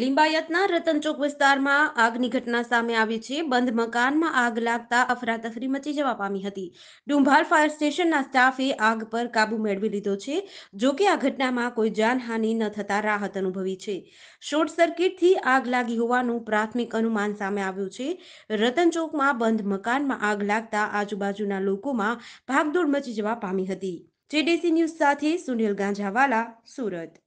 લિંબાયતના રતનચોક વિસ્તારમાં આગની ઘટના સામે આવી છે બંધ મકાનમાં આગ લાગતા અફરાતફરી મચી જવા પામી હતી ડુંભાર ફાયર સ્ટેશનના સ્ટાફે આગ પર કાબુ મેળવી લીધો છે જો કે આ ઘટનામાં કોઈ જાનહાનિ ન થતા રાહત અનુભવી છે શોર્ટ સર્કિટથી આગ લાગી હોવાનું પ્રાથમિક અનુમાન સામે આવ્યું છે રતનચોકમાં બંધ મકાનમાં આગ લાગતા આજુબાજુના લોકોમાં ભાગદોડ મચી જવા પામી હતી જેડીસી ન્યૂઝ સાથે સુનિલ ગાંજાવાલા સુરત